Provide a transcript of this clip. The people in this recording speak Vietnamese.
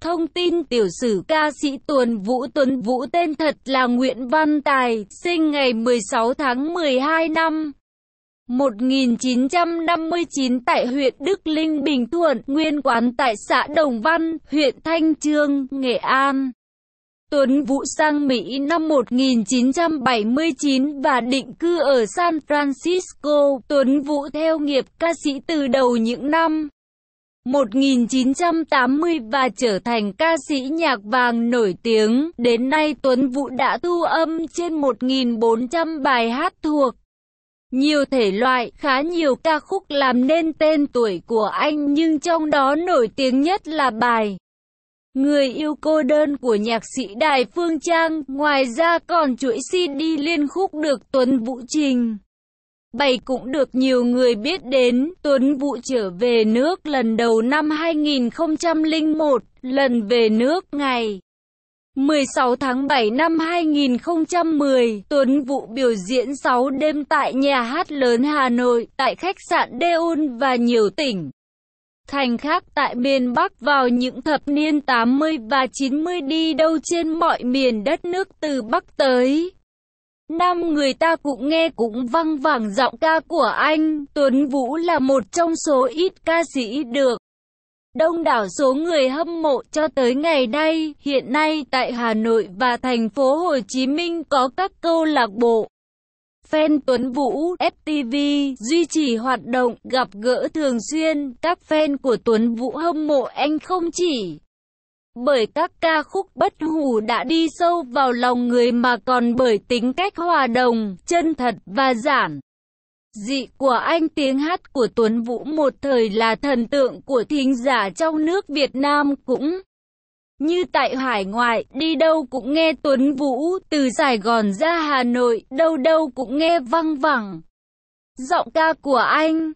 Thông tin tiểu sử ca sĩ Tuần Vũ Tuấn Vũ tên thật là Nguyễn Văn Tài, sinh ngày 16 tháng 12 năm 1959 tại huyện Đức Linh, Bình Thuận, nguyên quán tại xã Đồng Văn, huyện Thanh Trương, Nghệ An. Tuấn Vũ sang Mỹ năm 1979 và định cư ở San Francisco. Tuấn Vũ theo nghiệp ca sĩ từ đầu những năm 1980 và trở thành ca sĩ nhạc vàng nổi tiếng. Đến nay Tuấn Vũ đã thu âm trên 1.400 bài hát thuộc nhiều thể loại, khá nhiều ca khúc làm nên tên tuổi của anh nhưng trong đó nổi tiếng nhất là bài Người yêu cô đơn của nhạc sĩ Đài Phương Trang, ngoài ra còn chuỗi CD liên khúc được Tuấn Vũ Trình. Bảy cũng được nhiều người biết đến, Tuấn Vũ trở về nước lần đầu năm 2001, lần về nước ngày 16 tháng 7 năm 2010, Tuấn Vũ biểu diễn 6 đêm tại nhà hát lớn Hà Nội, tại khách sạn Deon và nhiều tỉnh thành khác tại miền Bắc vào những thập niên 80 và 90 đi đâu trên mọi miền đất nước từ Bắc tới Năm người ta cũng nghe cũng văng vẳng giọng ca của anh, Tuấn Vũ là một trong số ít ca sĩ được. Đông đảo số người hâm mộ cho tới ngày nay, hiện nay tại Hà Nội và thành phố Hồ Chí Minh có các câu lạc bộ. Fan Tuấn Vũ, FTV, duy trì hoạt động, gặp gỡ thường xuyên, các fan của Tuấn Vũ hâm mộ anh không chỉ bởi các ca khúc bất hủ đã đi sâu vào lòng người mà còn bởi tính cách hòa đồng, chân thật và giản. Dị của anh tiếng hát của Tuấn Vũ một thời là thần tượng của thính giả trong nước Việt Nam cũng như tại hải ngoại, đi đâu cũng nghe Tuấn Vũ, từ Sài Gòn ra Hà Nội, đâu đâu cũng nghe văng vẳng. Giọng ca của anh